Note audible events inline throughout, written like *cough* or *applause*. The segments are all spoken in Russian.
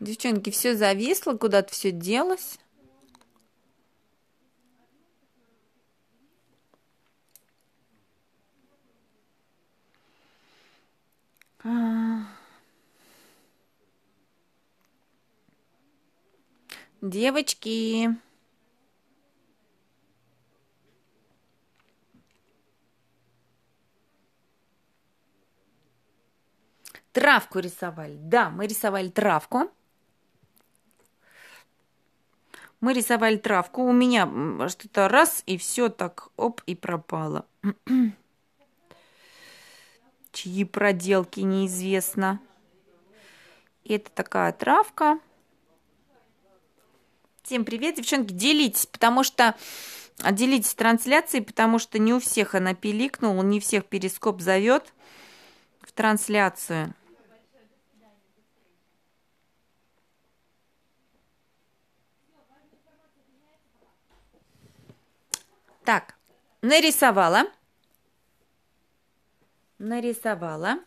Девчонки, все зависло, куда-то все делось. А. Девочки. Травку рисовали. Да, мы рисовали травку. Мы рисовали травку, у меня что-то раз, и все так, оп, и пропало. *clears throat* Чьи проделки, неизвестно. Это такая травка. Всем привет, девчонки, делитесь, потому что а, делитесь трансляцией, потому что не у всех она пиликнула, не всех перископ зовет в трансляцию. Так, нарисовала. Нарисовала.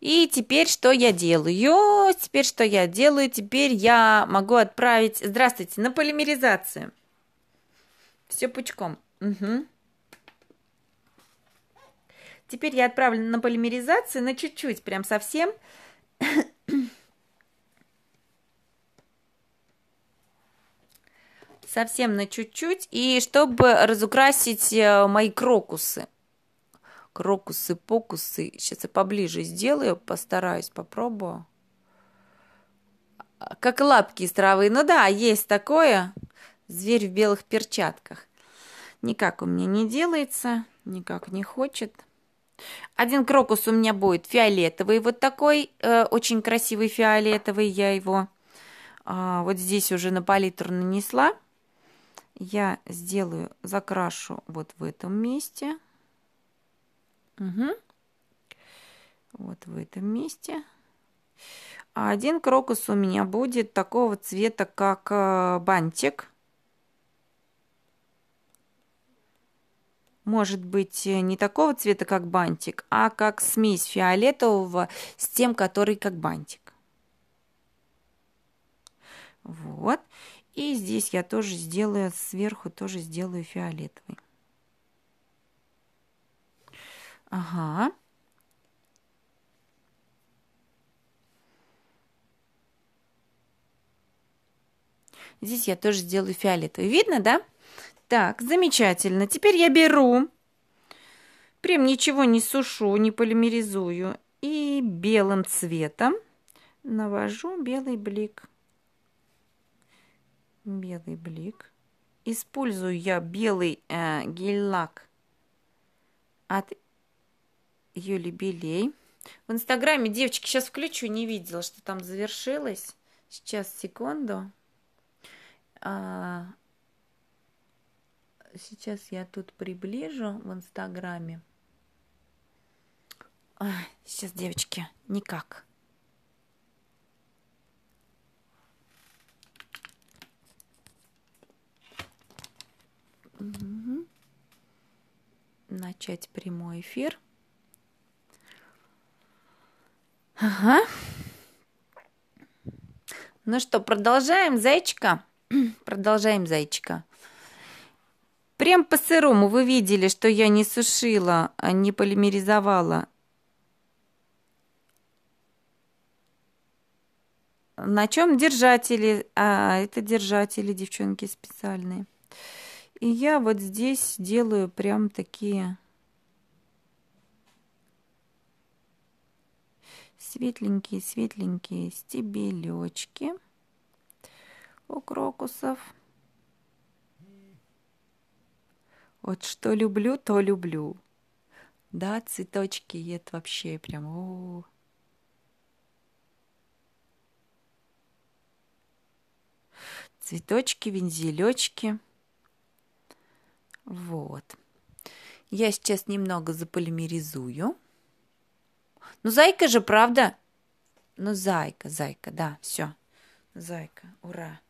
И теперь что я делаю? Теперь что я делаю? Теперь я могу отправить, здравствуйте, на полимеризацию. Все пучком. Угу. Теперь я отправлю на полимеризацию, на чуть-чуть, прям совсем. совсем на чуть-чуть, и чтобы разукрасить э, мои крокусы. Крокусы, покусы. Сейчас я поближе сделаю, постараюсь, попробую. А, как лапки из травы. Ну да, есть такое. Зверь в белых перчатках. Никак у меня не делается, никак не хочет. Один крокус у меня будет фиолетовый, вот такой, э, очень красивый фиолетовый, я его э, вот здесь уже на палитру нанесла я сделаю, закрашу вот в этом месте. Угу. Вот в этом месте. А один крокус у меня будет такого цвета, как э, бантик. Может быть, э, не такого цвета, как бантик, а как смесь фиолетового с тем, который как бантик. Вот. И здесь я тоже сделаю, сверху тоже сделаю фиолетовый. Ага. Здесь я тоже сделаю фиолетовый. Видно, да? Так, замечательно. Теперь я беру, прям ничего не сушу, не полимеризую. И белым цветом навожу белый блик. Белый блик. Использую я белый э, гель-лак от Юли Белей. В Инстаграме, девочки, сейчас включу, не видела, что там завершилось. Сейчас, секунду. А, сейчас я тут приближу в Инстаграме. А, сейчас, девочки, никак. Угу. Начать прямой эфир. Ага. Ну что, продолжаем, зайчика? *clears throat* продолжаем, зайчика. Прям по сырому вы видели, что я не сушила, а не полимеризовала. На чем держатели? А, это держатели, девчонки, специальные. И я вот здесь делаю прям такие светленькие-светленькие стебелечки у крокусов. Вот что люблю, то люблю. Да, цветочки, это вообще прям... О -о -о. Цветочки, вензелечки. Вот. Я сейчас немного заполимеризую. Ну, зайка же, правда? Ну, зайка, зайка, да, все. Зайка, ура.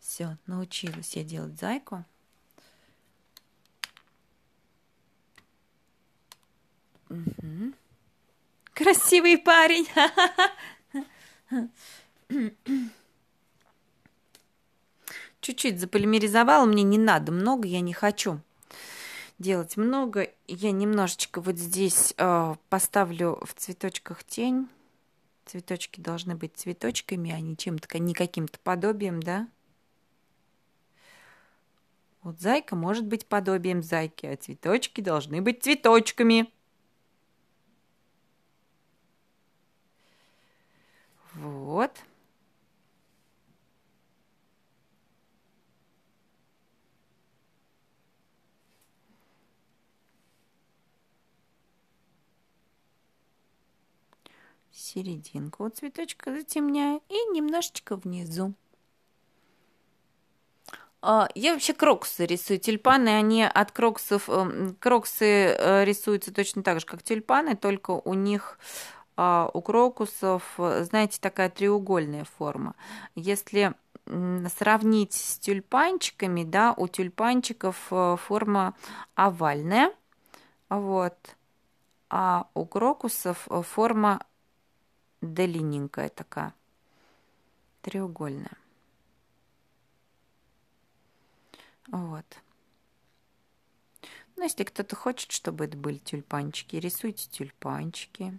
Все, научилась я делать зайку. Угу. Красивый парень. *laughs* Чуть-чуть заполимеризовала, мне не надо, много я не хочу делать много. Я немножечко вот здесь э, поставлю в цветочках тень. Цветочки должны быть цветочками, а не чем-то, не каким-то подобием, да? Вот зайка может быть подобием зайки, а цветочки должны быть цветочками. Вот. серединку у цветочка затемняю и немножечко внизу. А, я вообще кроксы рисую. Тюльпаны, они от кроксов... Эм, кроксы э, рисуются точно так же, как тюльпаны, только у них а, у крокусов, знаете, такая треугольная форма. Если сравнить с тюльпанчиками, да, у тюльпанчиков э, форма овальная, вот, а у крокусов э, форма да такая, треугольная. Вот. Ну если кто-то хочет, чтобы это были тюльпанчики, рисуйте тюльпанчики.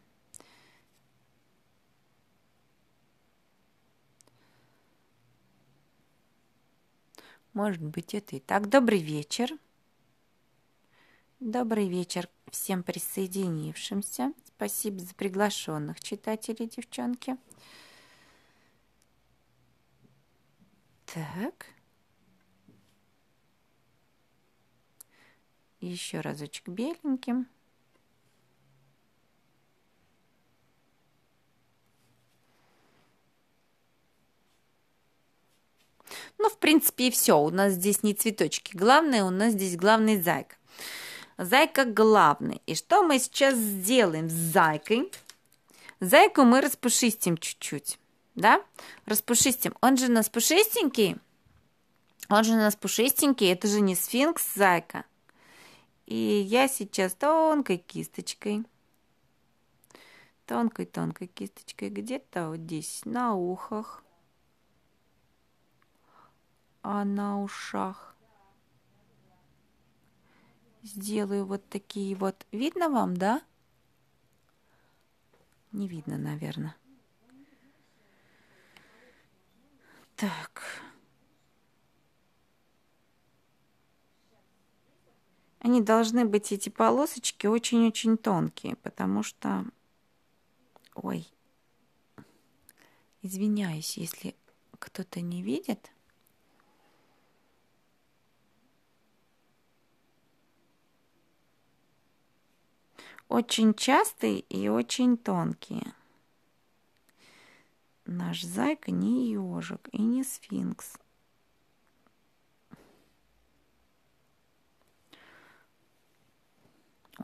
Может быть, это и так. Добрый вечер. Добрый вечер всем присоединившимся. Спасибо за приглашенных читателей, девчонки. Так. Еще разочек беленьким. Ну, в принципе, и все. У нас здесь не цветочки. Главное, у нас здесь главный зайка. Зайка главный. И что мы сейчас сделаем с зайкой? Зайку мы распушистим чуть-чуть, да? Распушистим. Он же у нас пушистенький. Он же у нас пушистенький. Это же не сфинкс, зайка. И я сейчас тонкой кисточкой, тонкой-тонкой кисточкой, где-то вот здесь, на ухах, а на ушах сделаю вот такие вот. Видно вам, да? Не видно, наверное. Так. Они должны быть, эти полосочки, очень-очень тонкие, потому что... Ой, извиняюсь, если кто-то не видит. очень частые и очень тонкие. Наш зайка не ежик и не сфинкс.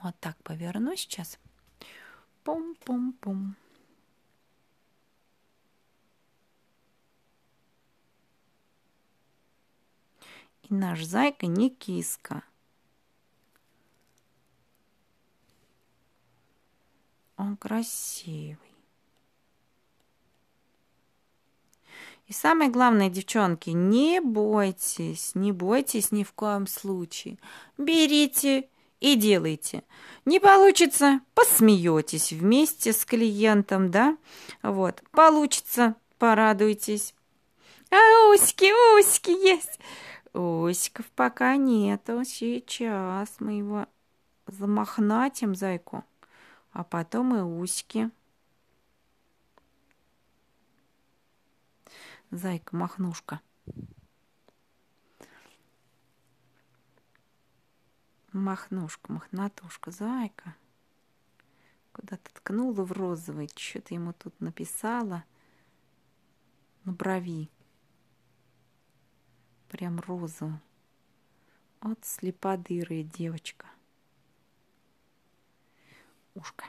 Вот так поверну сейчас. Пум-пум-пум. И наш зайка не киска. Он а, красивый. И самое главное, девчонки, не бойтесь, не бойтесь ни в коем случае. Берите и делайте. Не получится, посмеетесь вместе с клиентом, да? Вот, получится, порадуйтесь. А уськи усики есть. Усиков пока нету. Сейчас мы его замахнатим, зайку а потом и усики. Зайка махнушка. Махнушка, махнатушка, зайка. Куда-то ткнула в розовый, что-то ему тут написала на брови. Прям розу. Вот слеподырая девочка ушко.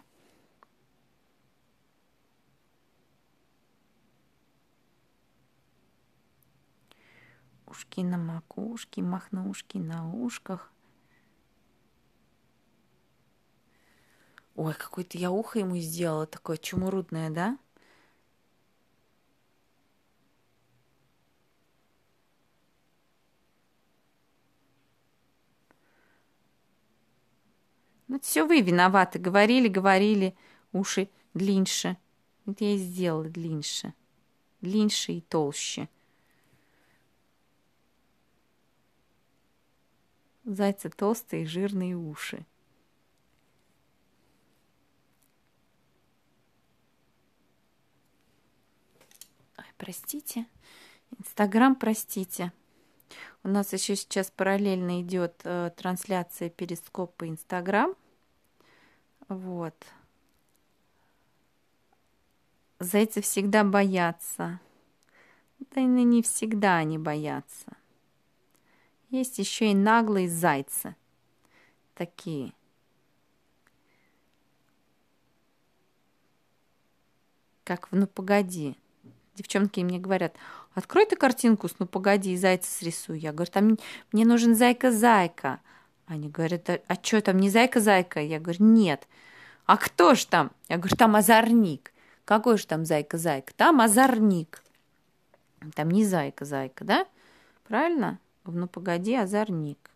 Ушки на макушке, махнушки на ушках. Ой, какое-то я ухо ему сделала такое чумурудное, да? Вот ну, все вы виноваты. Говорили, говорили, уши длиннее. Это я и сделала длиннее. Длиннее и толще. У зайца толстые жирные уши. Ой, простите. Инстаграм, простите. У нас еще сейчас параллельно идет э, трансляция перископа Инстаграм. Вот. Зайцы всегда боятся. Да и не всегда они боятся. Есть еще и наглые зайцы. Такие. Как в «Ну, погоди». Девчонки мне говорят, открой ты картинку, ну погоди, зайца срисую. Я говорю, там мне нужен зайка-зайка. Они говорят, а, а что там не зайка-зайка? Я говорю, нет. А кто ж там? Я говорю, там озорник. Какой же там зайка-зайка? Там озорник. Там не зайка-зайка, да? Правильно? Ну, ну погоди, озорник.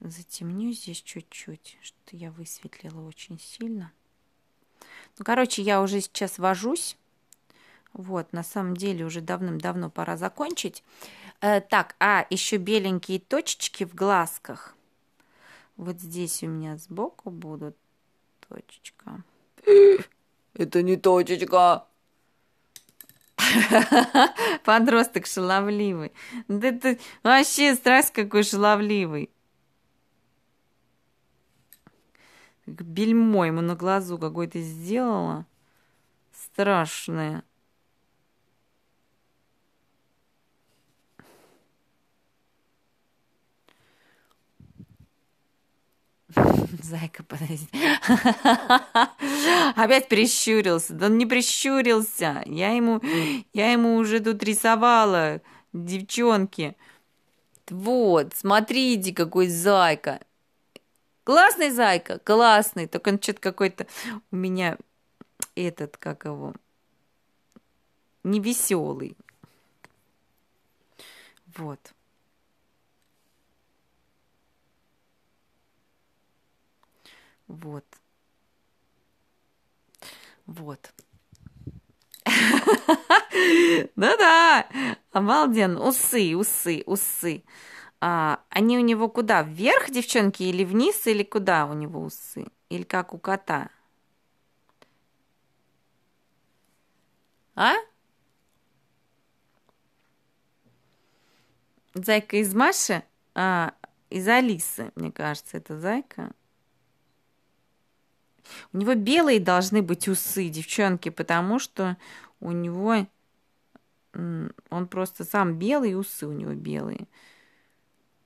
Затемню здесь чуть-чуть, что я высветлила очень сильно. Ну, короче, я уже сейчас вожусь. Вот, на самом деле уже давным-давно пора закончить. Э, так, а, еще беленькие точечки в глазках. Вот здесь у меня сбоку будут точечка. *clears throat* Это не точечка. *laughs* Подросток шаловливый. Да ты вообще страсть какой шаловливый. Как бельмо ему на глазу какой то сделала. Страшное. *laughs* Зайка, подожди. *laughs* Опять прищурился. Да он не прищурился. Я ему, я ему уже тут рисовала, девчонки. Вот, смотрите, какой зайка. Классный зайка, классный. Только он что-то какой-то у меня этот, как его, невеселый. Вот. Вот. Вот. Да-да, *laughs* ну обалденно. Усы, усы, усы. А, они у него куда? Вверх, девчонки, или вниз, или куда у него усы? Или как у кота? А? Зайка из Маши? А, из Алисы, мне кажется, это зайка. У него белые должны быть усы, девчонки, потому что у него... Он просто сам белый, усы у него белые.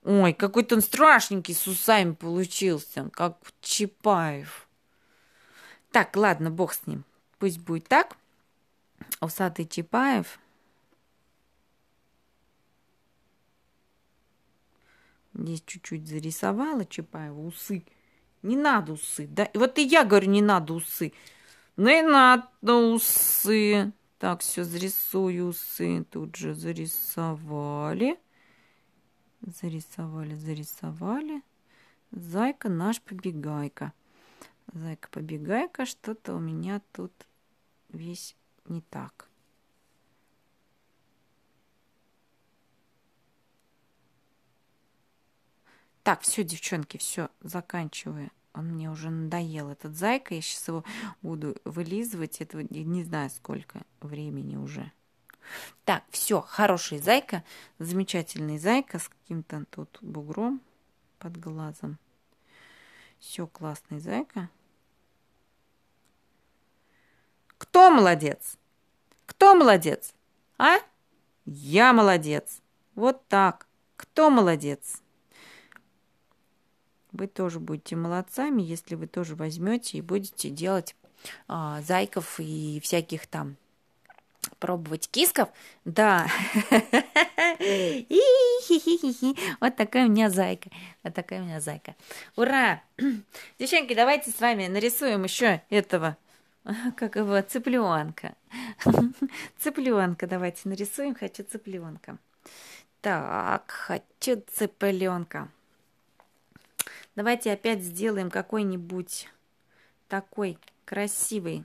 Ой, какой-то он страшненький с усами получился, как Чапаев. Так, ладно, бог с ним. Пусть будет так. Усатый Чапаев. Здесь чуть-чуть зарисовала Чапаева усы. Не надо усы, да? И вот и я говорю, не надо усы. Не ну надо усы. Так, все, зарисую усы. Тут же зарисовали. Зарисовали, зарисовали. Зайка наш побегайка. Зайка-побегайка, что-то у меня тут весь не так. Так, все, девчонки, все, заканчиваю. Он мне уже надоел, этот зайка. Я сейчас его буду вылизывать. Это не знаю, сколько времени уже. Так, все, хороший зайка, замечательный зайка с каким-то тут бугром под глазом. Все, классный зайка. Кто молодец? Кто молодец? А? Я молодец. Вот так. Кто молодец? Вы тоже будете молодцами, если вы тоже возьмете и будете делать а, зайков и всяких там пробовать кисков. Да. Вот такая у меня зайка. Вот такая у меня зайка. Ура! *clears throat* Девчонки, давайте с вами нарисуем еще этого *laughs* как его, цыпленка. *laughs* Цыпленка давайте нарисуем. Хочу цыпленка. Так, хочу цыпленка. Давайте опять сделаем какой-нибудь такой красивый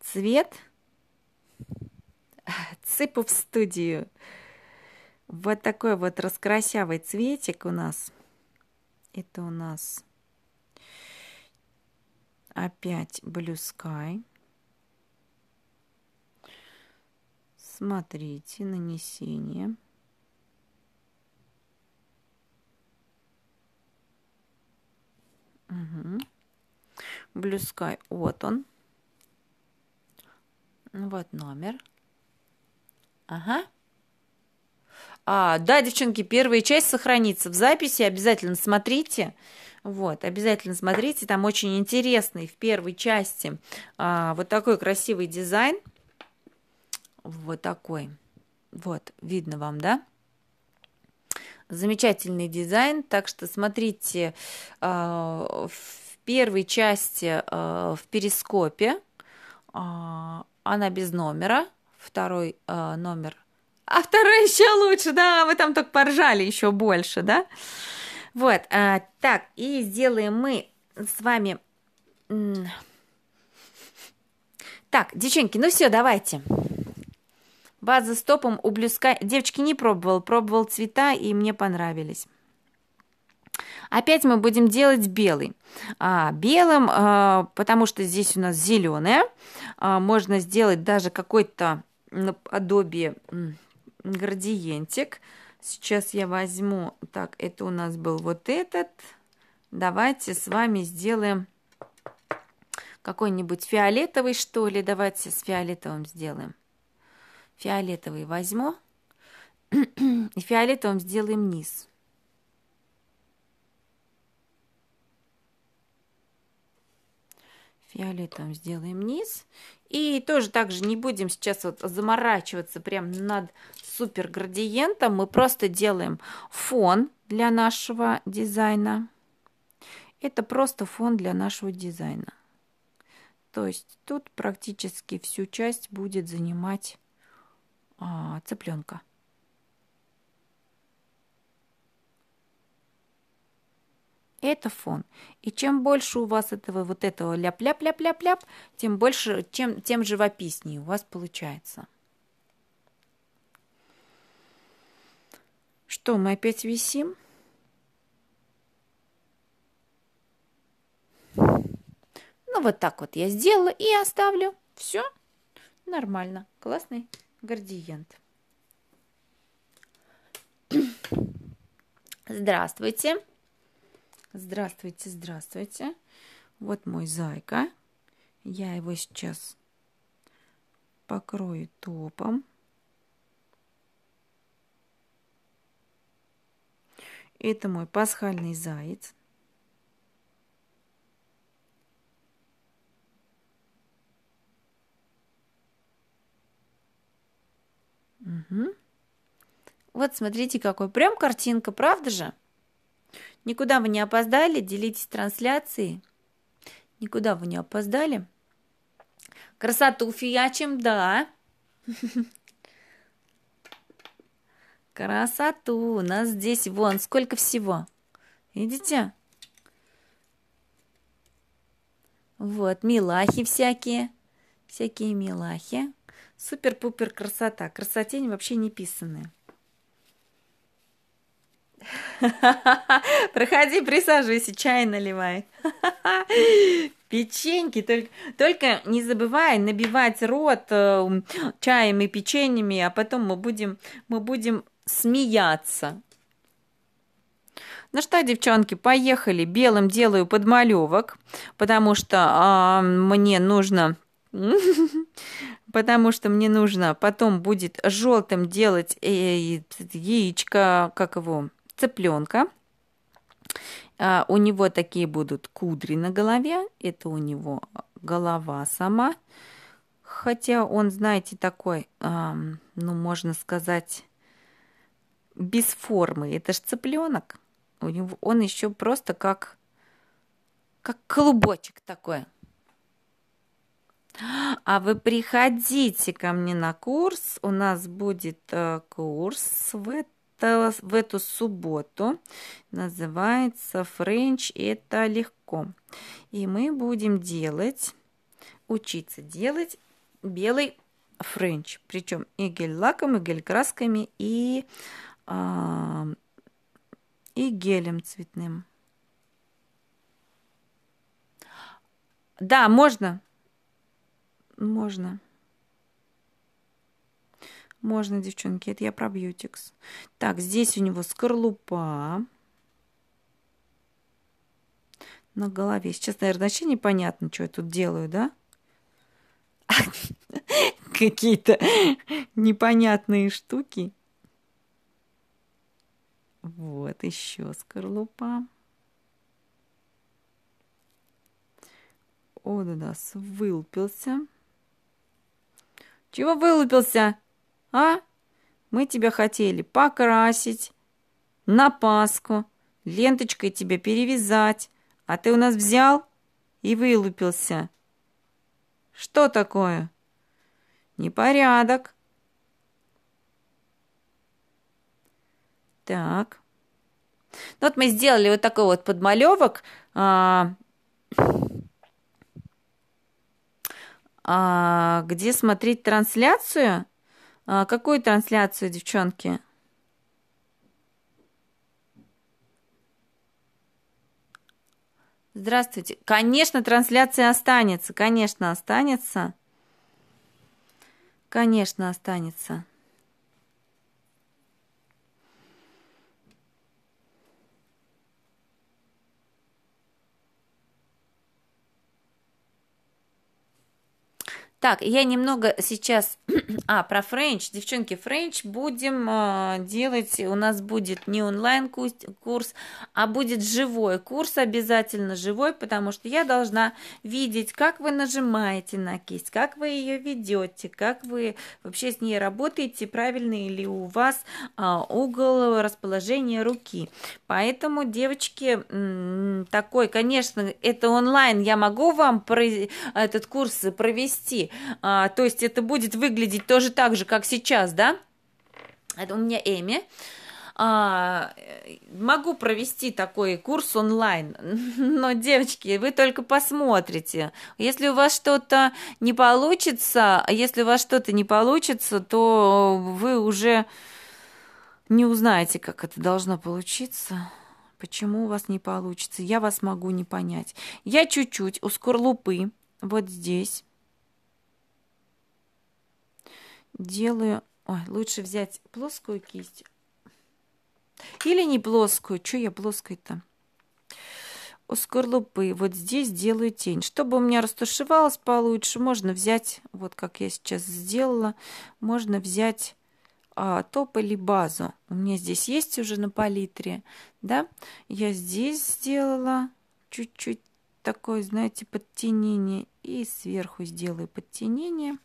цвет цыпу в студию. Вот такой вот раскрасявый цветик у нас. Это у нас опять Blue Sky. Смотрите, нанесение. Угу. Blue Sky, вот он. Вот номер. Ага. А, да, девчонки, первая часть сохранится в записи, обязательно смотрите. Вот, обязательно смотрите, там очень интересный в первой части а, вот такой красивый дизайн. Вот такой. Вот, видно вам, да? Замечательный дизайн, так что смотрите а, в первой части а, в перископе. А, она без номера второй э, номер. А второй еще лучше, да, вы там только поржали еще больше, да? Вот, э, так, и сделаем мы с вами... Так, девчонки, ну все, давайте. База с топом у блюска... Девочки, не пробовал, пробовал цвета, и мне понравились. Опять мы будем делать белый. А, белым, а, потому что здесь у нас зеленое. А, можно сделать даже какой-то Adobe градиентик. Сейчас я возьму, так, это у нас был вот этот. Давайте с вами сделаем какой-нибудь фиолетовый, что ли. Давайте с фиолетовым сделаем. Фиолетовый возьму. И фиолетовым сделаем низ. Фиолетовым сделаем низ. И тоже также не будем сейчас вот заморачиваться прям над супер градиентом. Мы просто делаем фон для нашего дизайна. Это просто фон для нашего дизайна. То есть тут практически всю часть будет занимать а, цыпленка. Это фон. И чем больше у вас этого вот этого ляп-ляп-ляп-ляп-ляп, тем больше, чем, тем живописнее у вас получается. Что, мы опять висим? Ну, вот так вот я сделала и оставлю. Все нормально. Классный градиент. *clears throat* Здравствуйте. Здравствуйте, здравствуйте. Вот мой зайка. Я его сейчас покрою топом. Это мой пасхальный заяц. Угу. Вот смотрите, какой прям картинка, правда же? Никуда вы не опоздали, делитесь трансляцией. Никуда вы не опоздали. Красоту фиячим, да. Красоту. У нас здесь вон сколько всего. Видите? Вот, милахи всякие. Всякие милахи. Супер-пупер красота. Красотень вообще не писанная. *laughs* Проходи, присаживайся, чай наливай. *laughs* Печеньки, только, только не забывай набивать рот э, чаем и печеньями, а потом мы будем, мы будем смеяться. Ну что, девчонки, поехали. Белым делаю подмалевок, потому что а, мне нужно... *laughs* Потому что мне нужно потом будет желтым делать э, яичко, как его, цыпленка. А, у него такие будут кудри на голове. Это у него голова сама. Хотя он, знаете, такой, ну, можно сказать, без формы. Это ж цыпленок. У него, он еще просто как, как клубочек такой. А вы приходите ко мне на курс. У нас будет э, курс в это в эту субботу. Называется френч это легко. И мы будем делать, учиться делать белый френч. Причем и гель-лаком, и гель-красками, и, а, и гелем цветным. Да, можно. Можно. Можно, девчонки, это я про бьютикс. Так, здесь у него скорлупа. На голове. Сейчас, наверное, вообще непонятно, что я тут делаю, да? *laughs* Какие-то непонятные штуки. Вот еще скорлупа. Он у нас вылупился. Чего вылупился? а? Мы тебя хотели покрасить, на Пасху, ленточкой тебя перевязать, а ты у нас взял и вылупился. Что такое? Непорядок. Так. Ну, вот мы сделали вот такой вот подмалевок. А, а, где смотреть трансляцию? А какую трансляцию, девчонки? Здравствуйте. Конечно, трансляция останется. Конечно, останется. Конечно, останется. Так, я немного сейчас... *clears throat* а, про френч. Девчонки, френч будем э, делать. У нас будет не онлайн-курс, а будет живой курс, обязательно живой, потому что я должна видеть, как вы нажимаете на кисть, как вы ее ведете, как вы вообще с ней работаете, правильный ли у вас э, угол расположения руки. Поэтому, девочки, такой, конечно, это онлайн, я могу вам про... этот курс провести, а, то есть это будет выглядеть тоже так же, как сейчас, да? Это у меня Эми. А, могу провести такой курс онлайн, *laughs* но, девочки, вы только посмотрите. Если у вас что-то не получится, а если у вас что-то не получится, то вы уже не узнаете, как это должно получиться. Почему у вас не получится? Я вас могу не понять. Я чуть-чуть у скорлупы, вот здесь, делаю... Ой, лучше взять плоскую кисть. Или не плоскую. Что я плоской-то? У скорлупы вот здесь делаю тень. Чтобы у меня растушевалось получше, можно взять, вот как я сейчас сделала, можно взять а, топ или базу. У меня здесь есть уже на палитре, да? Я здесь сделала чуть-чуть такое, знаете, подтенение. И сверху сделаю подтенение.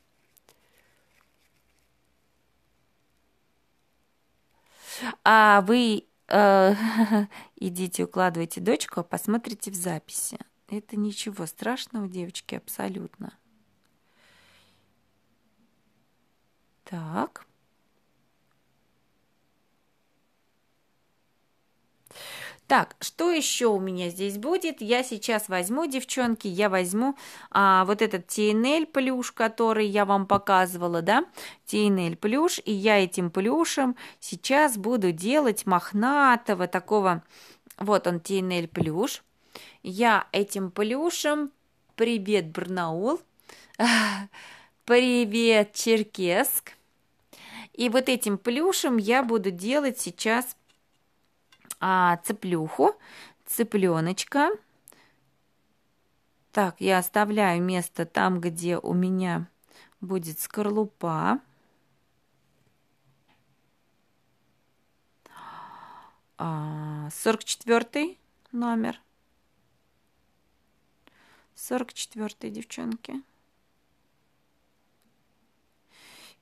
А вы э, *laughs* идите, укладывайте дочку, а посмотрите в записи. Это ничего страшного, девочки, абсолютно. Так. Так, что еще у меня здесь будет? Я сейчас возьму, девчонки, я возьму а, вот этот TNL плюш, который я вам показывала, да? TNL плюш, и я этим плюшем сейчас буду делать мохнатого такого, вот он TNL плюш. Я этим плюшем, привет, Барнаул, *laughs* привет, Черкесск. И вот этим плюшем я буду делать сейчас а, цыплюху, цыпленочка. Так, я оставляю место там, где у меня будет скорлупа. А, сорок четвертый номер. сорок 44 девчонки.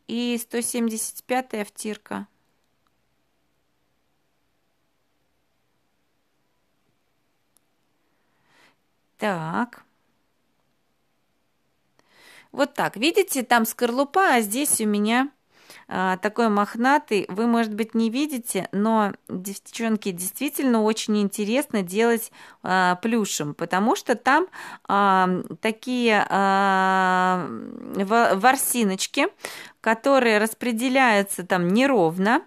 И сто семьдесят пятая втирка. Так. Вот так. Видите, там скорлупа, а здесь у меня а, такой мохнатый. Вы, может быть, не видите, но, девчонки, действительно очень интересно делать а, плюшем, потому что там а, такие а, ворсиночки, которые распределяются там неровно.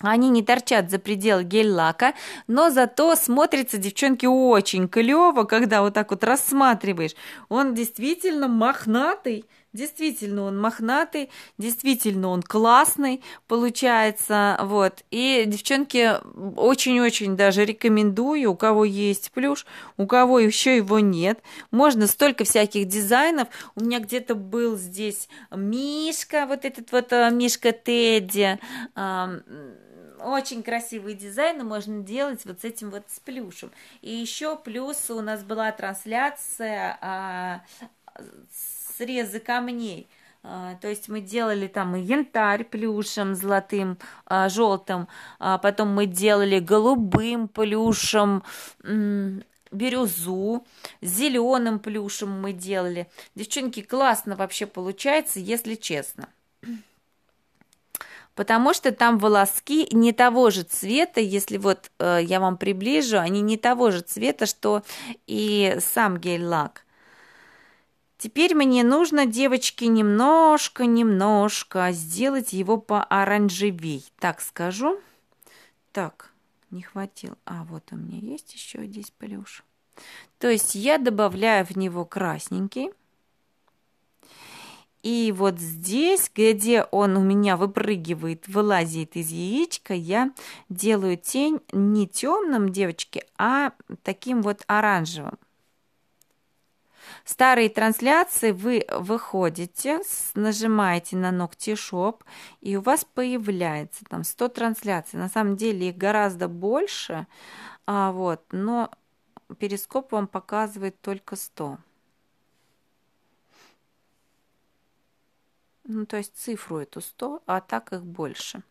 Они не торчат за предел гель-лака, но зато смотрится, девчонки, очень клево, когда вот так вот рассматриваешь. Он действительно мохнатый, действительно он мохнатый, действительно он классный получается, вот. И, девчонки, очень-очень даже рекомендую, у кого есть плюш, у кого еще его нет. Можно столько всяких дизайнов. У меня где-то был здесь Мишка, вот этот вот э, Мишка Тедди, очень красивые дизайны можно делать вот с этим вот с плюшем. И еще плюс у нас была трансляция а, срезы камней. А, то есть мы делали там и янтарь плюшем, золотым, а, желтым, а потом мы делали голубым плюшем, бирюзу, зеленым плюшем мы делали. Девчонки, классно вообще получается, если честно потому что там волоски не того же цвета, если вот э, я вам приближу, они не того же цвета, что и сам гель-лак. Теперь мне нужно, девочки, немножко-немножко сделать его пооранжевей. Так скажу. Так, не хватило. А, вот у меня есть еще здесь плюш. То есть я добавляю в него красненький. И вот здесь, где он у меня выпрыгивает, вылазит из яичка, я делаю тень не темным, девочки, а таким вот оранжевым. Старые трансляции вы выходите, нажимаете на ногти шоп, и у вас появляется там 100 трансляций. На самом деле их гораздо больше, а вот, но перископ вам показывает только 100. ну, то есть цифру эту 100, а так их больше.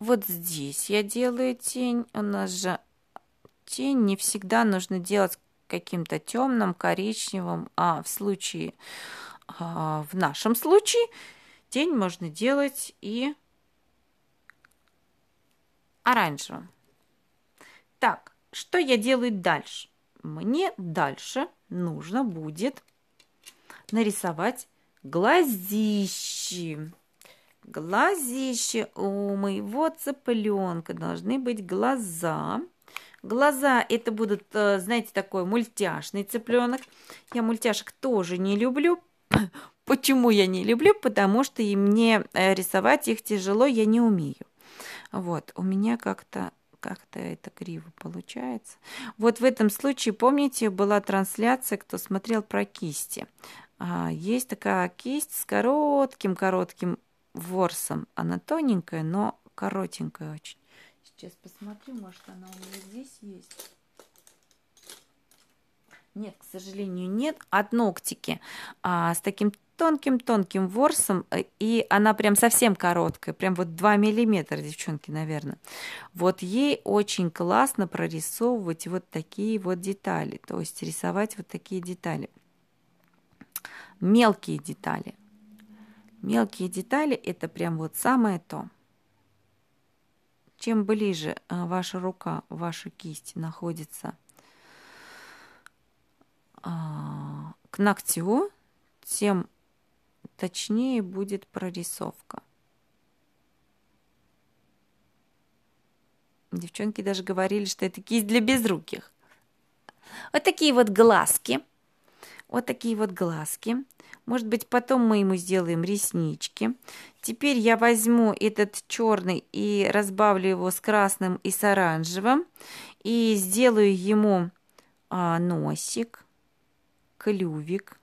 Вот здесь я делаю тень, у нас же тень не всегда нужно делать каким-то темным, коричневым, а в случае, а, в нашем случае тень можно делать и оранжевым. Так, что я делаю дальше? Мне дальше нужно будет нарисовать глазищи. Глазище у моего цыпленка должны быть глаза. Глаза это будут, э, знаете, такой мультяшный цыпленок. Я мультяшек тоже не люблю. *coughs* Почему я не люблю? Потому что и мне э, рисовать их тяжело, я не умею. Вот, у меня как-то как-то это криво получается. Вот в этом случае, помните, была трансляция, кто смотрел про кисти. А, есть такая кисть с коротким-коротким ворсом. Она тоненькая, но коротенькая очень. Сейчас посмотрю, может она у меня здесь есть. Нет, к сожалению, нет. От ногтики а, с таким тонким-тонким ворсом, э, и она прям совсем короткая, прям вот 2 миллиметра, девчонки, наверное. Вот ей очень классно прорисовывать вот такие вот детали, то есть рисовать вот такие детали. Мелкие детали. Мелкие детали – это прям вот самое то. Чем ближе э, ваша рука, ваша кисть находится э, к ногтю, тем точнее будет прорисовка. Девчонки даже говорили, что это кисть для безруких. Вот такие вот глазки – вот такие вот глазки. Может быть, потом мы ему сделаем реснички. Теперь я возьму этот черный и разбавлю его с красным и с оранжевым. И сделаю ему а, носик, клювик.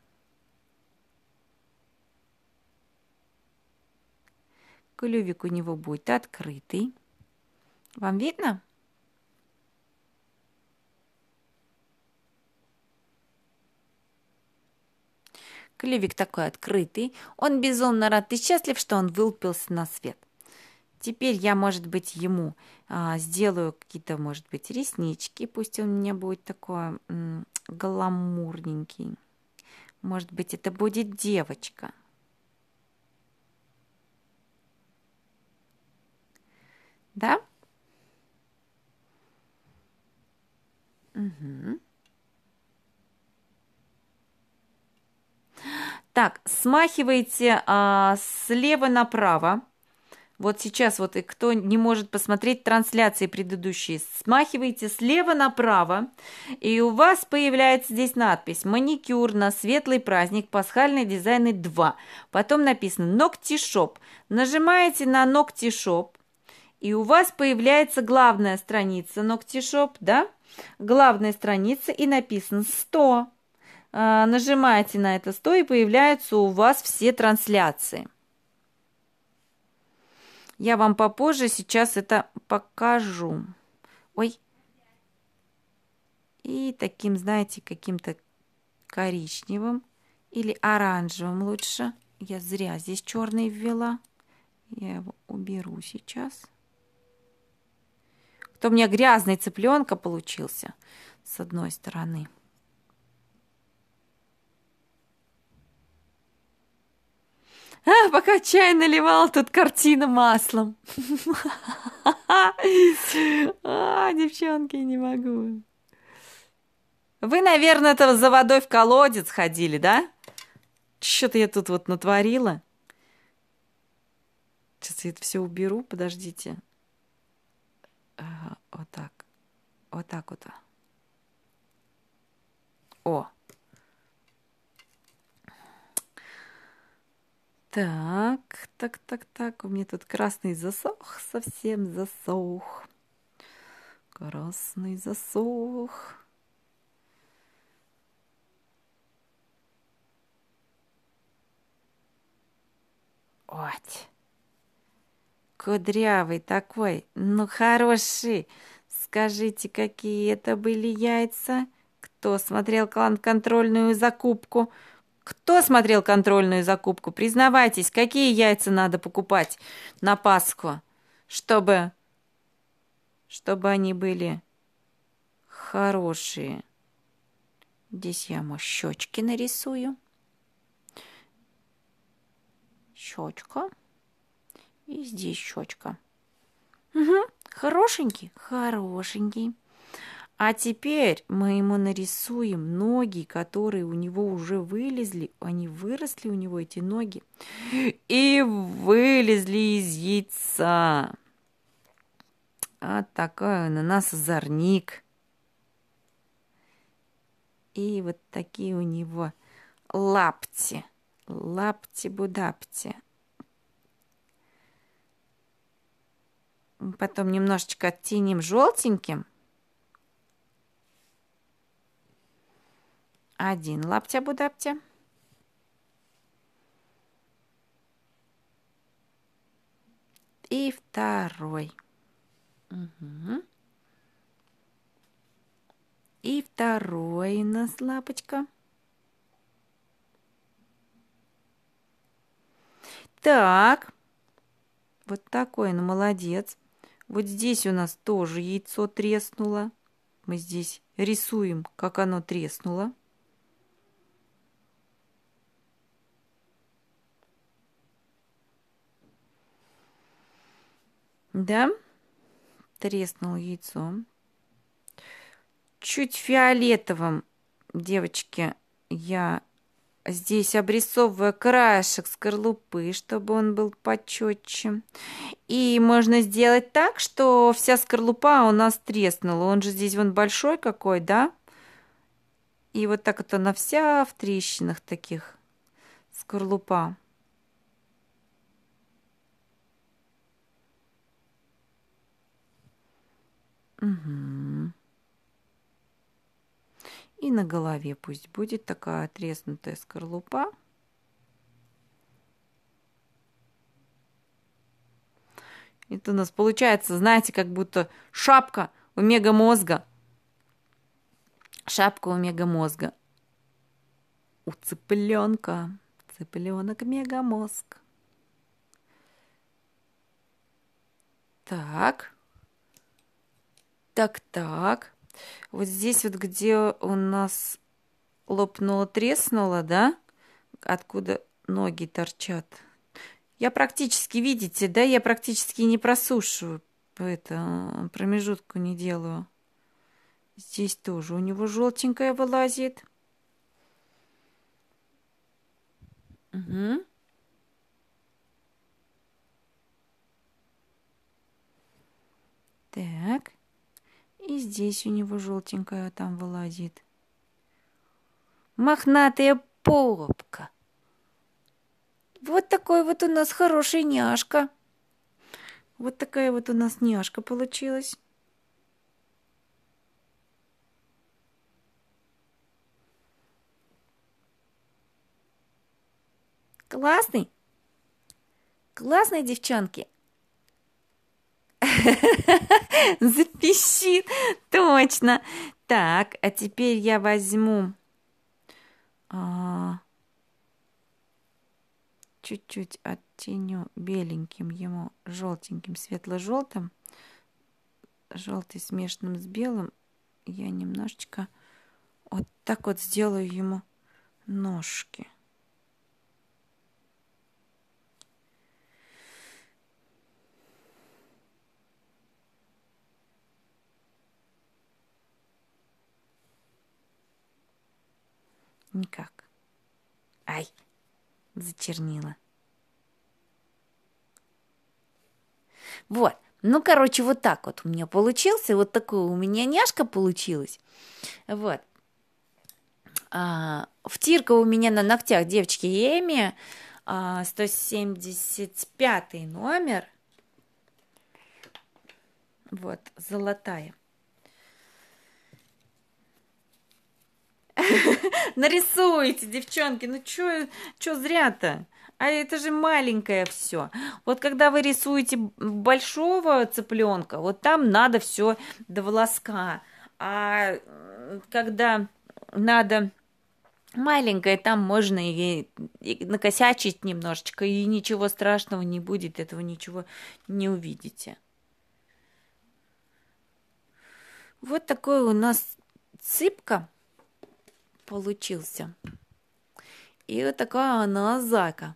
Клювик у него будет открытый. Вам видно? Клювик такой открытый. Он безумно рад и счастлив, что он вылупился на свет. Теперь я, может быть, ему а, сделаю какие-то, может быть, реснички. Пусть он у меня будет такой м- гламурненький. Может быть, это будет девочка. Да? Угу. Так, смахивайте а, слева направо. Вот сейчас вот и кто не может посмотреть трансляции предыдущие, Смахивайте слева направо, и у вас появляется здесь надпись «Маникюр на светлый праздник, пасхальные дизайны 2». Потом написано «Ногтишоп». Нажимаете на «Ногтишоп», и у вас появляется главная страница «Ногтишоп», да? Главная страница, и написано «100». А, нажимаете на это 100 и появляются у вас все трансляции. Я вам попозже сейчас это покажу. Ой. И таким, знаете, каким-то коричневым или оранжевым лучше. Я зря здесь черный ввела. Я его уберу сейчас. То у меня грязный цыпленка получился с одной стороны. А, пока чай наливал, тут картина маслом. *laughs* А, девчонки, не могу. Вы, наверное, это за водой в колодец ходили, да? Что-то я тут вот натворила. Сейчас я это все уберу, подождите. Ага, вот так. Вот так вот. О. Так, так, так, так. У меня тут красный засох, совсем засох. Красный засох. Вот. Кудрявый такой, ну хороший. Скажите, какие это были яйца? Кто смотрел клан контрольную закупку? Кто смотрел контрольную закупку? Признавайтесь, какие яйца надо покупать на Пасху, чтобы... чтобы они были хорошие. Здесь я ему щечки нарисую. Щечка. И здесь щечка. Угу. Хорошенький? Хорошенький. А теперь мы ему нарисуем ноги, которые у него уже вылезли. Они выросли у него, эти ноги. И вылезли из яйца. А такой он у нас озорник. И вот такие у него лапти. Лапти-будапти. Потом немножечко оттеним желтеньким. Один лаптя-будаптя. И второй. Угу. И второй у нас лапочка. Так. Вот такой, ну молодец. Вот здесь у нас тоже яйцо треснуло. Мы здесь рисуем, как оно треснуло. Да? Треснул яйцо. Чуть фиолетовым, девочки, я здесь обрисовываю краешек скорлупы, чтобы он был почетче. И можно сделать так, что вся скорлупа у нас треснула. Он же здесь вон большой какой, да? И вот так вот она вся в трещинах таких. Скорлупа. Угу. И на голове пусть будет такая отрезнутая скорлупа. Это у нас получается, знаете, как будто шапка у мегамозга. Шапка у мегамозга. У цыпленка. Цыпленок мегамозг. Так. Так, так. Вот здесь вот, где у нас лопнуло, треснуло, да? Откуда ноги торчат. Я практически, видите, да, я практически не просушиваю, это, промежутку не делаю. Здесь тоже у него желтенькая вылазит. Угу. Так. И здесь у него желтенькая там вылазит. Мохнатая попка. Вот такой вот у нас хороший няшка. Вот такая вот у нас няшка получилась. Классный? Классные девчонки. *laughs* Запищит, точно. Так, а теперь я возьму а, чуть-чуть оттеню беленьким ему, желтеньким, светло-желтым, желтый смешанным с белым. Я немножечко вот так вот сделаю ему ножки. Никак. Ай, зачернила. Вот. Ну, короче, вот так вот у меня получился. Вот такую у меня няшка получилась. Вот. А, втирка у меня на ногтях девочки Эми. А, 175 номер. Вот, золотая. *laughs* Нарисуйте, девчонки, ну что, что зря-то? А это же маленькое все. Вот когда вы рисуете большого цыпленка, вот там надо все до волоска. А когда надо маленькое, там можно и, и накосячить немножечко, и ничего страшного не будет, этого ничего не увидите. Вот такой у нас цыпка получился. И вот такая она зайка.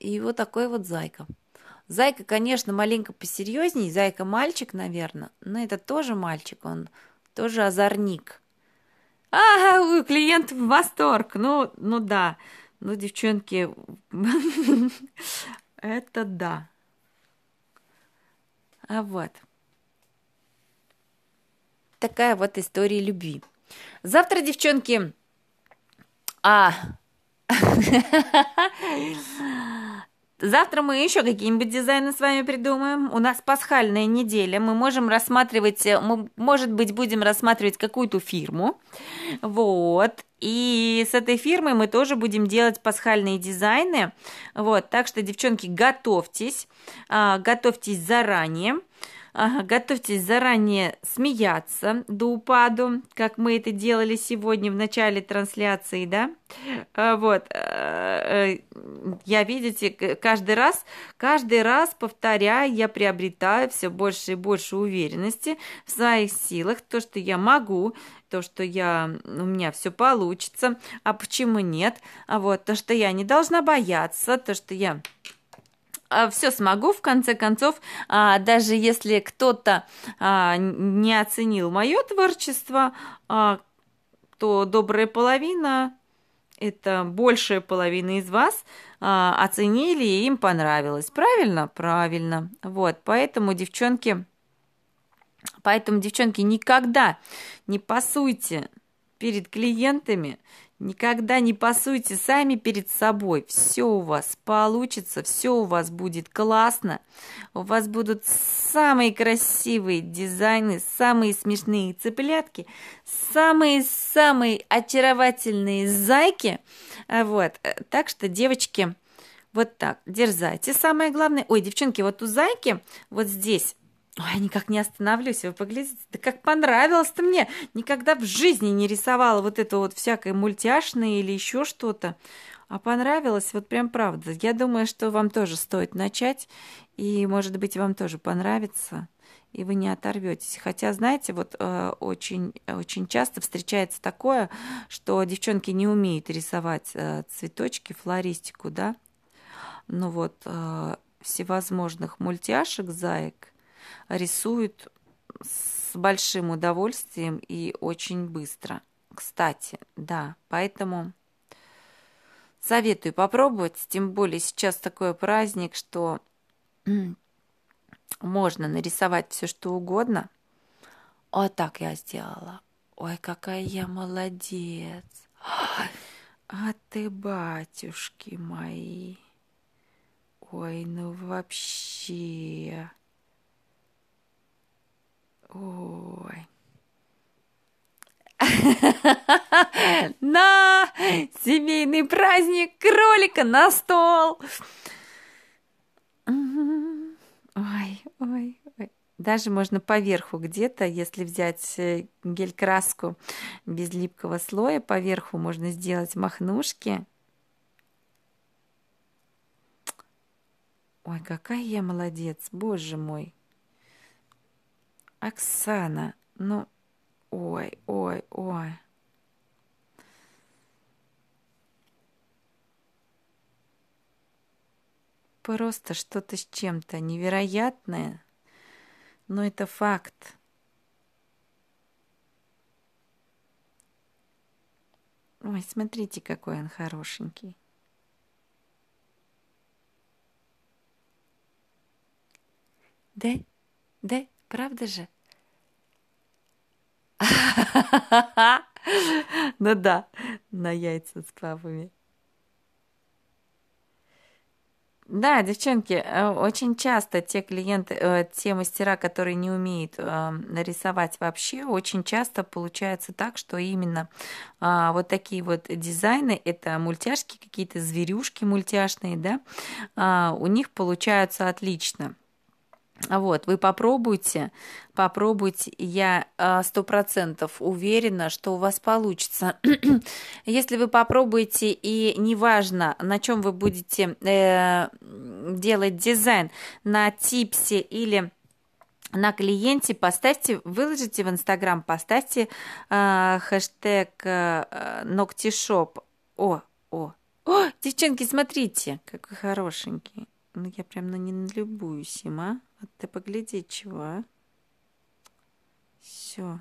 И вот такой вот зайка. Зайка, конечно, маленько посерьезней. Зайка мальчик, наверное. Но это тоже мальчик. Он тоже озорник. А, у клиент в восторг. Ну, ну да. Ну, девчонки, *laughs* это да. А вот такая вот история любви. Завтра, девчонки, а... Завтра мы еще какие-нибудь дизайны с вами придумаем. У нас пасхальная неделя. Мы можем рассматривать, э, мы, может быть, будем рассматривать какую-то фирму. Вот. И с этой фирмой мы тоже будем делать пасхальные дизайны. Вот. Так что, девчонки, готовьтесь. А, готовьтесь заранее готовьтесь заранее смеяться до упаду, как мы это делали сегодня в начале трансляции, да? Э, вот. Э, э, я, видите, каждый раз, каждый раз повторяю, я приобретаю все больше и больше уверенности в своих силах, то, что я могу, то, что я, у меня все получится, а почему нет, а вот то, что я не должна бояться, то, что я а, все смогу, в конце концов, а, даже если кто-то а, не оценил мое творчество, то добрая половина это большая половина из вас оценили и им понравилось. Правильно? Правильно. Вот, поэтому, девчонки, поэтому, девчонки, никогда не пасуйте перед клиентами, Никогда не пасуйте сами перед собой. Все у вас получится, все у вас будет классно. У вас будут самые красивые дизайны, самые смешные цыплятки, самые-самые очаровательные зайки. А вот. Э, так что, девочки, вот так, дерзайте. Самое главное, ой, девчонки, вот у зайки вот здесь Ой, я никак не остановлюсь, вы поглядите, да как понравилось-то мне! Никогда в жизни не рисовала вот это вот всякое мультяшное или еще что-то. А понравилось, вот прям правда. Я думаю, что вам тоже стоит начать, и, может быть, вам тоже понравится, и вы не оторветесь. Хотя, знаете, вот э, очень, очень часто встречается такое, что девчонки не умеют рисовать э, цветочки, флористику, да? Ну вот, э, всевозможных мультяшек, заек – рисует с большим удовольствием и очень быстро. Кстати, да, поэтому советую попробовать, тем более сейчас такой праздник, что *clears throat* можно нарисовать все что угодно. Вот так я сделала. Ой, какая я молодец. а ты, батюшки мои. Ой, ну вообще. Ой. *laughs* На! Семейный праздник кролика на стол! Ой, ой, ой. Даже можно поверху где-то, если взять э, гель-краску без липкого слоя, поверху можно сделать махнушки. Ой, какая я молодец, боже мой. Оксана, ну... Ой, ой, ой. Просто что-то с чем-то невероятное, но это факт. Ой, смотрите, какой он хорошенький. Да, да, правда же? *laughs* Ну да, на яйца с крабами. Да, девчонки, э, очень часто те клиенты, э, те мастера, которые не умеют э, рисовать вообще, очень часто получается так, что именно а, вот такие вот дизайны, это мультяшки какие-то, зверюшки мультяшные, да, а, у них получаются отлично. Вот, вы попробуйте, попробуйте, я а, сто процентов уверена, что у вас получится. *clears throat* Если вы попробуете и неважно, на чем вы будете э, делать дизайн, на типсе или на клиенте поставьте, выложите в Инстаграм, поставьте э, хэштег э, ногтишоп. О, о, о, девчонки, смотрите, какой хорошенький. Ну, я прям на ну, не любуюсь, им, а? А ты погляди, чего, а. Все.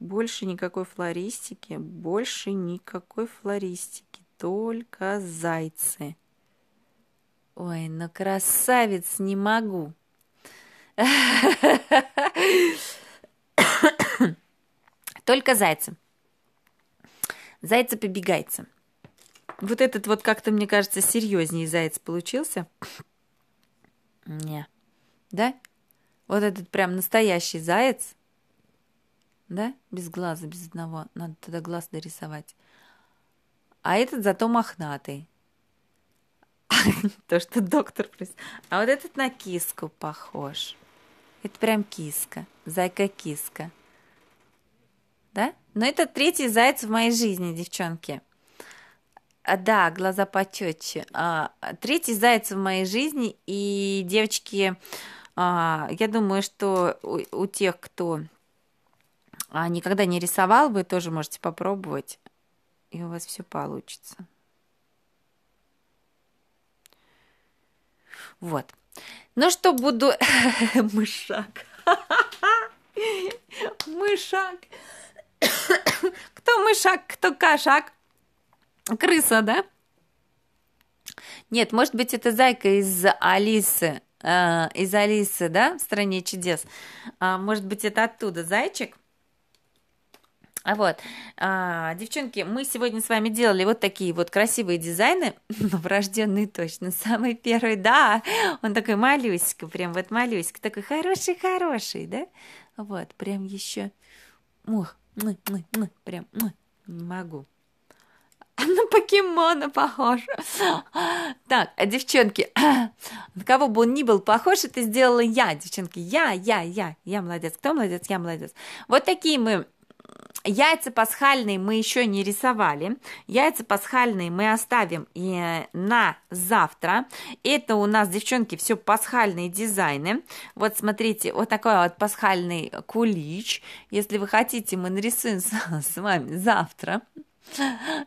Больше никакой флористики, больше никакой флористики, только зайцы. Ой, ну красавец, не могу. Только зайцы. Зайцы побегайцы. Вот этот вот как-то, мне кажется, серьезнее заяц получился. Не. Да? Вот этот прям настоящий заяц? Да? Без глаза, без одного. Надо тогда глаз дорисовать. А этот зато мохнатый. *laughs* То, что доктор плюс. А вот этот на киску похож. Это прям киска. Зайка-киска. Да? Но это третий заяц в моей жизни, девчонки. А, да, глаза почетче. А, а, третий заяц в моей жизни, и девочки, я думаю, что у тех, кто никогда не рисовал, вы тоже можете попробовать, и у вас все получится. Вот. Ну что, буду... *laughs* Мышак. *laughs* Мышак. Кто мышак, кто кошак? крыса, да? Нет, может быть, это зайка из Алисы, э, из Алисы, да, в стране чудес. А, может быть, это оттуда зайчик. А вот, а, девчонки, мы сегодня с вами делали вот такие вот красивые дизайны, *laughs* врожденные точно, самый первый, да, он такой малюсик, прям вот малюсик, такой хороший-хороший, да, вот, прям еще, ух, прям, не могу. *laughs* На покемона похож. Так, а девчонки, *clears throat* на кого бы он ни был похож, это сделала я, девчонки. Я, я, я, я молодец. Кто молодец? Я молодец. Вот такие мы Яйца пасхальные мы еще не рисовали. Яйца пасхальные мы оставим и э, на завтра. Это у нас, девчонки, все пасхальные дизайны. Вот смотрите, вот такой вот пасхальный кулич. Если вы хотите, мы нарисуем *laughs* с вами завтра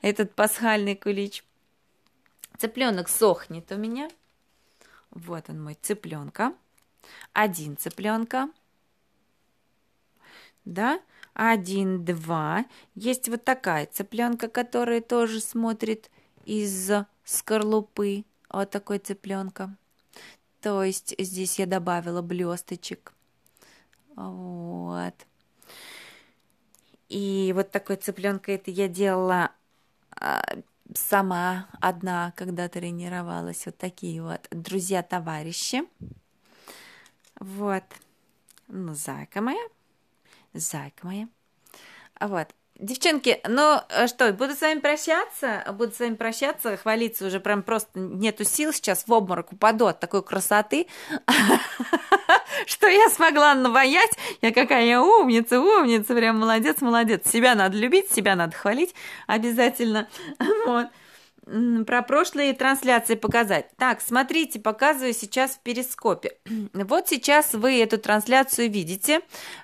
этот пасхальный кулич. Цыпленок сохнет у меня. Вот он мой цыпленка. Один цыпленка. Да, один, два. Есть вот такая цыпленка, которая тоже смотрит из скорлупы. Вот такой цыпленка. То есть здесь я добавила блесточек. Вот. И вот такой цыпленка это я делала а, сама одна, когда тренировалась. Вот такие вот друзья-товарищи. Вот. Ну, зайка моя. Зайка моя. Вот. Девчонки, ну э, что, буду с вами прощаться, буду с вами прощаться, хвалиться уже прям просто нету сил сейчас, в обморок упаду от такой красоты, *laughs* что я смогла наваять, я какая я умница, умница, прям молодец, молодец, себя надо любить, себя надо хвалить обязательно, *laughs* вот про прошлые трансляции показать. Так, смотрите, показываю сейчас в перископе. *clears throat* Вот сейчас вы эту трансляцию видите.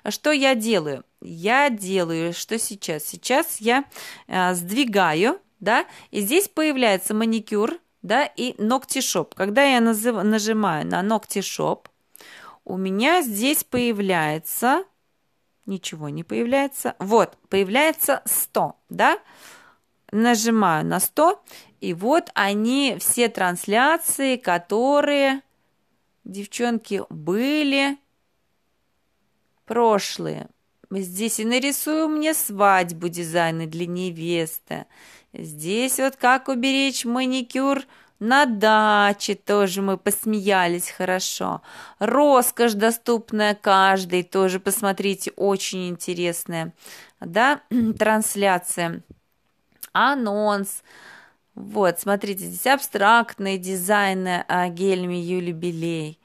Что я делаю? Я делаю, что сейчас? Сейчас я э, сдвигаю, да, и здесь появляется маникюр, да, и ногтишоп. Когда я назыв... нажимаю на ногтишоп, у меня здесь появляется, ничего не появляется, вот, появляется 100, да, да, нажимаю на 100, и вот они все трансляции, которые, девчонки, были прошлые. Здесь и нарисую мне свадьбу дизайны для невесты. Здесь вот как уберечь маникюр на даче тоже мы посмеялись хорошо. Роскошь, доступная каждой, тоже, посмотрите, очень интересная да, *clears throat* трансляция анонс. Вот, смотрите, здесь абстрактные дизайны э, Гельми Юли Белей.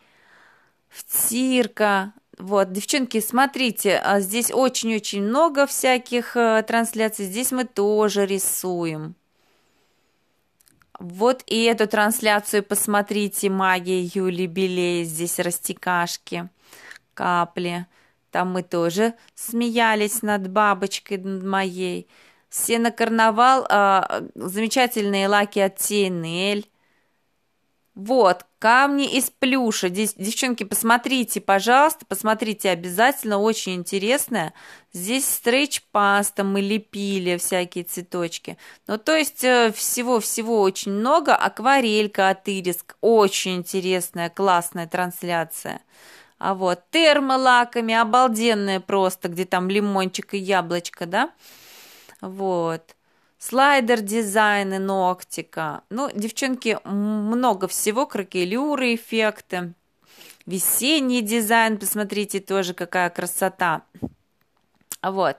Втирка, вот, девчонки, смотрите, а, здесь очень-очень много всяких э, трансляций. Здесь мы тоже рисуем. Вот и эту трансляцию посмотрите, магия Юли Белей, здесь растекашки, капли. Там мы тоже смеялись над бабочкой моей. Все карнавал, э, замечательные лаки от TNL. Вот, камни из плюша. Здесь, девчонки, посмотрите, пожалуйста, посмотрите обязательно, очень интересное. Здесь стрейч-паста мы лепили, всякие цветочки. Ну, то есть, э, всего-всего очень много. Акварелька от Ириск, очень интересная, классная трансляция. А вот термолаками, обалденная просто, где там лимончик и яблочко, да? Да. Вот. Слайдер дизайны ногтика. Ну, девчонки, много всего. Кракелюры, эффекты. Весенний дизайн, посмотрите, тоже какая красота. Вот.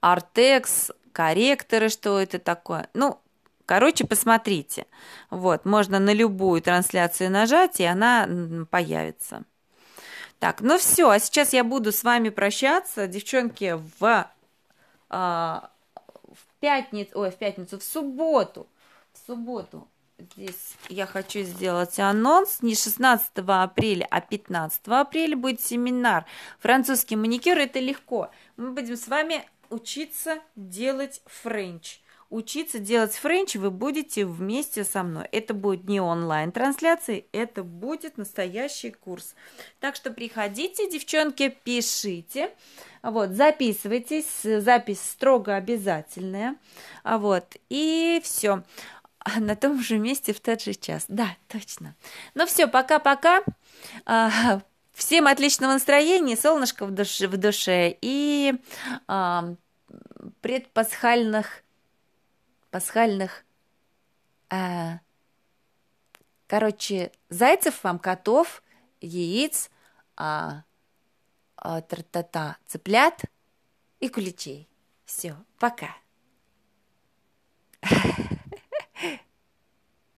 Артекс, корректоры, что это такое. Ну, короче, посмотрите. Вот, можно на любую трансляцию нажать, и она появится. Так, ну все, а сейчас я буду с вами прощаться. Девчонки, в а, пятницу, ой, в пятницу, в субботу, в субботу Здесь я хочу сделать анонс. Не 16 апреля, а 15 апреля будет семинар. Французский маникюр – это легко. Мы будем с вами учиться делать френч учиться делать френч вы будете вместе со мной. Это будет не онлайн-трансляции, это будет настоящий курс. Так что приходите, девчонки, пишите. Вот, записывайтесь, запись строго обязательная. а Вот, и все. А на том же месте в тот же час. Да, точно. Ну все, пока-пока. А, всем отличного настроения, солнышко в душе, в душе и а, предпасхальных пасхальных... А... Короче, зайцев вам, котов, яиц, а... А, тра-та-та, цыплят и куличей. Все, пока. *laughs*